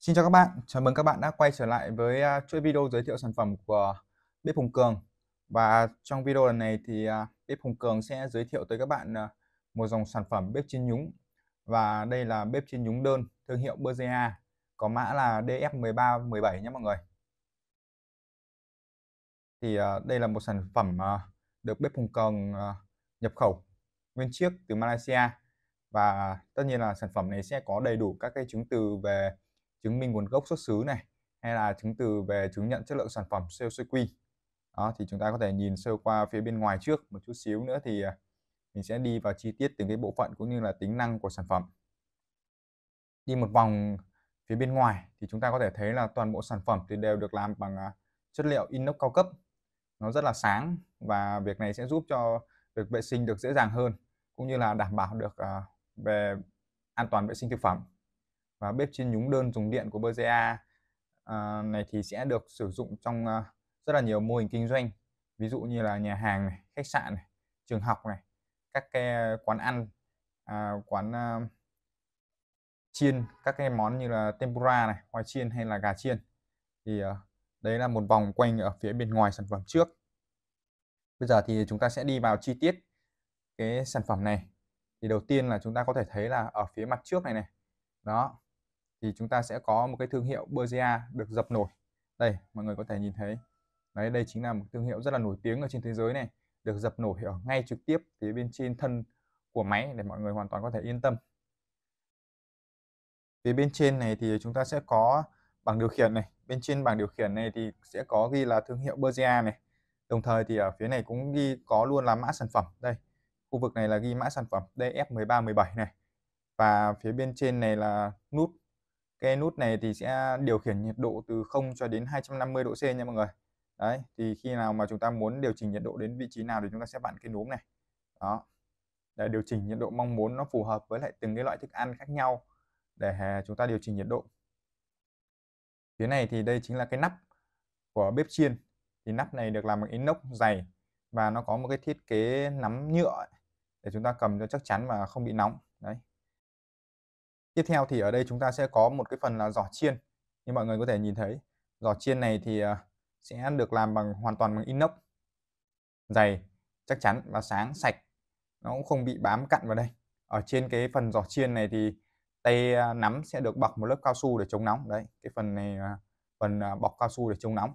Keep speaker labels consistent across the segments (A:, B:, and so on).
A: Xin chào các bạn, chào mừng các bạn đã quay trở lại với à, chuỗi video giới thiệu sản phẩm của Bếp Hùng Cường Và trong video lần này thì à, Bếp Hùng Cường sẽ giới thiệu tới các bạn à, một dòng sản phẩm bếp chiên nhúng Và đây là bếp chiên nhúng đơn thương hiệu Bergea có mã là DF1317 nhé mọi người Thì đây là một sản phẩm được Bếp Hùng Cường nhập khẩu nguyên chiếc từ Malaysia Và tất nhiên là sản phẩm này sẽ có đầy đủ các cái chứng từ về chứng minh nguồn gốc xuất xứ này hay là chứng từ về chứng nhận chất lượng sản phẩm COCQ đó thì chúng ta có thể nhìn sơ qua phía bên ngoài trước một chút xíu nữa thì à, mình sẽ đi vào chi tiết từng cái bộ phận cũng như là tính năng của sản phẩm đi một vòng phía bên ngoài thì chúng ta có thể thấy là toàn bộ sản phẩm thì đều được làm bằng à, chất liệu inox cao cấp nó rất là sáng và việc này sẽ giúp cho việc vệ sinh được dễ dàng hơn cũng như là đảm bảo được à, về an toàn vệ sinh thực phẩm và bếp chiên nhúng đơn dùng điện của BCA à, này thì sẽ được sử dụng trong à, rất là nhiều mô hình kinh doanh ví dụ như là nhà hàng này, khách sạn này, trường học này các cái quán ăn à, quán à, chiên các cái món như là tempura này khoai chiên hay là gà chiên thì à, đấy là một vòng quanh ở phía bên ngoài sản phẩm trước bây giờ thì chúng ta sẽ đi vào chi tiết cái sản phẩm này thì đầu tiên là chúng ta có thể thấy là ở phía mặt trước này này đó thì chúng ta sẽ có một cái thương hiệu Bergea được dập nổi đây mọi người có thể nhìn thấy đấy đây chính là một thương hiệu rất là nổi tiếng ở trên thế giới này được dập nổi ở ngay trực tiếp phía bên trên thân của máy để mọi người hoàn toàn có thể yên tâm phía bên trên này thì chúng ta sẽ có bảng điều khiển này bên trên bảng điều khiển này thì sẽ có ghi là thương hiệu Bergea này đồng thời thì ở phía này cũng ghi có luôn là mã sản phẩm đây khu vực này là ghi mã sản phẩm DF1317 này và phía bên trên này là nút cái nút này thì sẽ điều khiển nhiệt độ từ 0 cho đến 250 độ C nha mọi người đấy thì khi nào mà chúng ta muốn điều chỉnh nhiệt độ đến vị trí nào thì chúng ta sẽ vặn cái núm này đó để điều chỉnh nhiệt độ mong muốn nó phù hợp với lại từng cái loại thức ăn khác nhau để à, chúng ta điều chỉnh nhiệt độ phía này thì đây chính là cái nắp của bếp chiên thì nắp này được làm bằng inox dày và nó có một cái thiết kế nắm nhựa để chúng ta cầm cho chắc chắn và không bị nóng Tiếp theo thì ở đây chúng ta sẽ có một cái phần là giỏ chiên. Như mọi người có thể nhìn thấy, giỏ chiên này thì à, sẽ được làm bằng hoàn toàn bằng inox. Dày, chắc chắn và sáng sạch. Nó cũng không bị bám cặn vào đây. Ở trên cái phần giỏ chiên này thì tay à, nắm sẽ được bọc một lớp cao su để chống nóng. Đấy, cái phần này à, phần bọc cao su để chống nóng.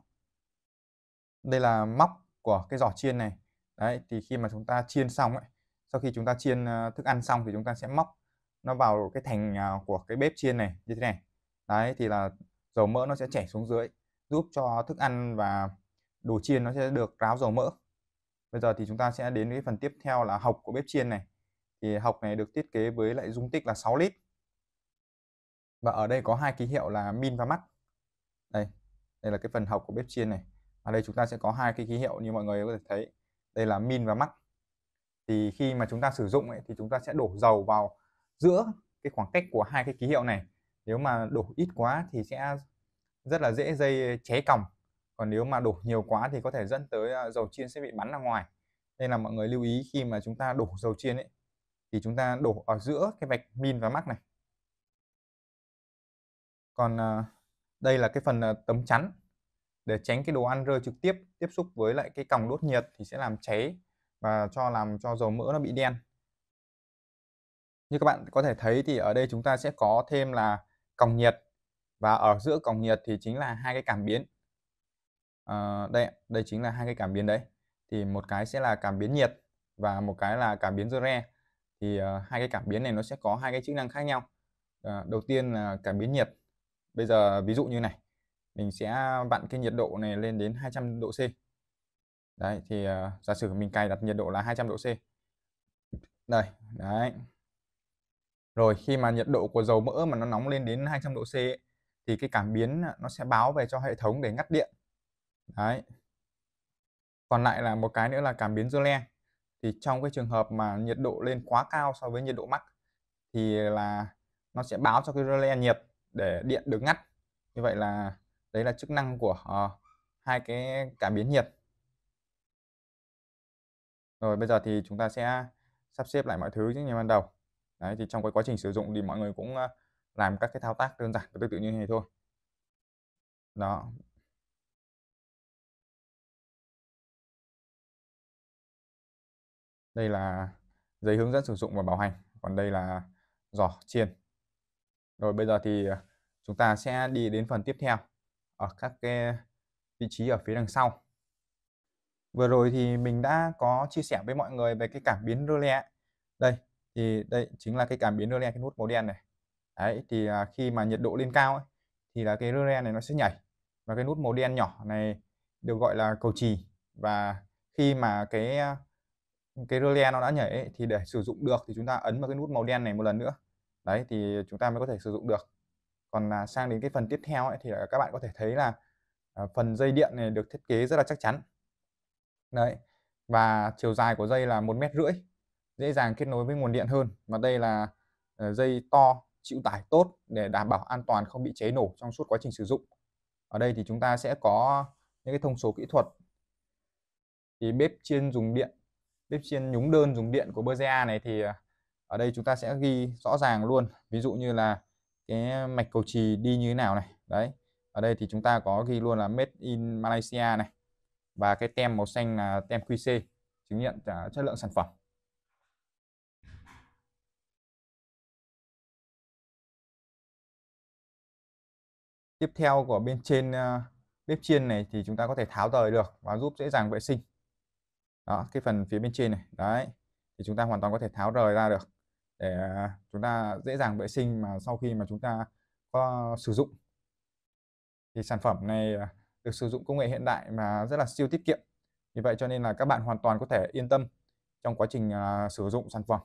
A: Đây là móc của cái giỏ chiên này. Đấy, thì khi mà chúng ta chiên xong ấy, sau khi chúng ta chiên thức ăn xong thì chúng ta sẽ móc nó vào cái thành à, của cái bếp chiên này như thế này đấy thì là dầu mỡ nó sẽ chảy xuống dưới giúp cho thức ăn và đồ chiên nó sẽ được ráo dầu mỡ bây giờ thì chúng ta sẽ đến với phần tiếp theo là hộc của bếp chiên này thì hộc này được thiết kế với lại dung tích là 6 lít và ở đây có hai ký hiệu là min và mắt đây đây là cái phần hộc của bếp chiên này ở đây chúng ta sẽ có hai cái ký hiệu như mọi người có thể thấy đây là min và mắt thì khi mà chúng ta sử dụng ấy, thì chúng ta sẽ đổ dầu vào giữa cái khoảng cách của hai cái ký hiệu này nếu mà đổ ít quá thì sẽ rất là dễ dây cháy còng còn nếu mà đổ nhiều quá thì có thể dẫn tới à, dầu chiên sẽ bị bắn ra ngoài nên là mọi người lưu ý khi mà chúng ta đổ dầu chiên ấy thì chúng ta đổ ở giữa cái vạch min và mắc này còn à, đây là cái phần à, tấm chắn để tránh cái đồ ăn rơi trực tiếp tiếp xúc với lại cái còng đốt nhiệt thì sẽ làm cháy và cho làm cho dầu mỡ nó bị đen như các bạn có thể thấy thì ở đây chúng ta sẽ có thêm là còng nhiệt và ở giữa còng nhiệt thì chính là hai cái cảm biến. À, đây đây chính là hai cái cảm biến đấy. Thì một cái sẽ là cảm biến nhiệt và một cái là cảm biến Joule. Thì uh, hai cái cảm biến này nó sẽ có hai cái chức năng khác nhau. À, đầu tiên là cảm biến nhiệt. Bây giờ ví dụ như này, mình sẽ vặn cái nhiệt độ này lên đến 200 độ C. Đấy thì uh, giả sử mình cài đặt nhiệt độ là 200 độ C. Đây, đấy rồi khi mà nhiệt độ của dầu mỡ mà nó nóng lên đến 200 độ C ấy, thì cái cảm biến nó sẽ báo về cho hệ thống để ngắt điện đấy còn lại là một cái nữa là cảm biến Joule thì trong cái trường hợp mà nhiệt độ lên quá cao so với nhiệt độ mắc thì là nó sẽ báo cho cái relay nhiệt để điện được ngắt như vậy là đấy là chức năng của uh, hai cái cảm biến nhiệt rồi bây giờ thì chúng ta sẽ sắp xếp lại mọi thứ như ban đầu đấy thì trong cái quá trình sử dụng thì mọi người cũng ờ, làm các cái thao tác đơn giản tương tự như thế này thôi đó đây là giấy hướng dẫn sử dụng và bảo hành còn đây là giỏ chiên rồi bây giờ thì ờ, chúng ta sẽ đi đến phần tiếp theo ở các cái vị trí ở phía đằng sau vừa rồi thì mình đã có chia sẻ với mọi người về cái cảm biến rơ le đây thì đây chính là cái cảm biến Röle cái nút màu đen này đấy thì à, khi mà nhiệt độ lên cao ấy, thì là cái Röle này nó sẽ nhảy và cái nút màu đen nhỏ này được gọi là cầu trì và khi mà cái à, cái Röle nó đã nhảy ấy, thì để sử dụng được thì chúng ta ấn vào cái nút màu đen này một lần nữa đấy thì chúng ta mới có thể sử dụng được còn là sang đến cái phần tiếp theo ấy, thì là các bạn có thể thấy là à, phần dây điện này được thiết kế rất là chắc chắn đấy và chiều dài của dây là một mét rưỡi dễ dàng kết nối với nguồn điện hơn và đây là ờ, dây to chịu tải tốt để đảm bảo an toàn không bị cháy nổ trong suốt quá trình sử dụng ở đây thì chúng ta sẽ có những cái thông số kỹ thuật thì bếp chiên dùng điện bếp chiên nhúng đơn dùng điện của Bergea này thì ờ, ở đây chúng ta sẽ ghi rõ ràng luôn ví dụ như là cái mạch cầu trì đi như thế nào này đấy ở đây thì chúng ta có ghi luôn là made in Malaysia này và cái tem màu xanh là tem QC chứng nhận ờ, chất lượng sản phẩm tiếp theo của bên trên ờ, bếp chiên này thì chúng ta có thể tháo rời được và giúp dễ dàng vệ sinh đó cái phần phía bên trên này đấy thì chúng ta hoàn toàn có thể tháo rời ra được để ờ, chúng ta dễ dàng vệ sinh mà sau khi mà chúng ta có sử dụng thì sản phẩm này ờ, được sử dụng công nghệ hiện đại mà rất là siêu tiết kiệm vì vậy cho nên là các bạn hoàn toàn có thể yên tâm trong quá trình sử dụng sản phẩm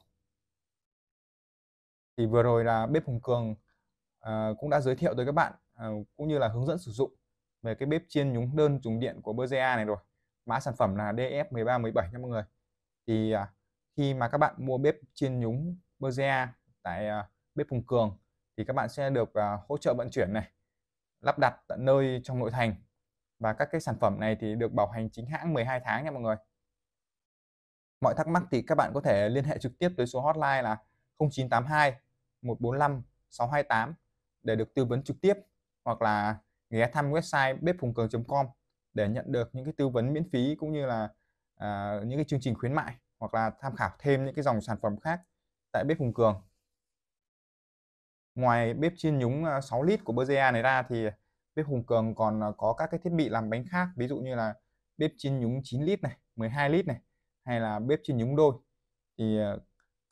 A: thì vừa rồi là bếp Hùng Cường cũng đã giới thiệu tới các bạn Ờ, cũng như là hướng dẫn sử dụng về cái bếp chiên nhúng đơn dùng điện của Bergea này rồi mã sản phẩm là DF1317 nha mọi người thì à, khi mà các bạn mua bếp chiên nhúng Bergea tại à, bếp Hùng Cường thì các bạn sẽ được à, hỗ trợ vận chuyển này lắp đặt tận nơi trong nội thành và các cái sản phẩm này thì được bảo hành chính hãng 12 tháng nha mọi người mọi thắc mắc thì các bạn có thể liên hệ trực tiếp tới số hotline là 0982 145 628 để được tư vấn trực tiếp hoặc là ghé thăm website bếp hùng cường com để nhận được những cái tư vấn miễn phí cũng như là uh, những cái chương trình khuyến mại hoặc là tham khảo thêm những cái dòng sản phẩm khác tại bếp hùng cường ngoài bếp chiên nhúng 6 à, lít của Bergea này ra thì bếp hùng cường còn à, có các cái thiết bị làm bánh khác ví dụ như là bếp chiên nhúng 9 lít này 12 lít này hay là bếp chiên nhúng đôi thì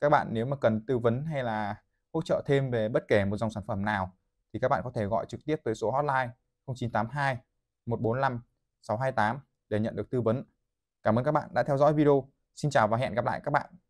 A: các bạn nếu mà cần tư vấn hay là hỗ trợ thêm về bất kể một dòng sản phẩm nào thì các bạn có thể gọi trực tiếp tới số hotline 0982 145 628 để nhận được tư vấn. Cảm ơn các bạn đã theo dõi video. Xin chào và hẹn gặp lại các bạn.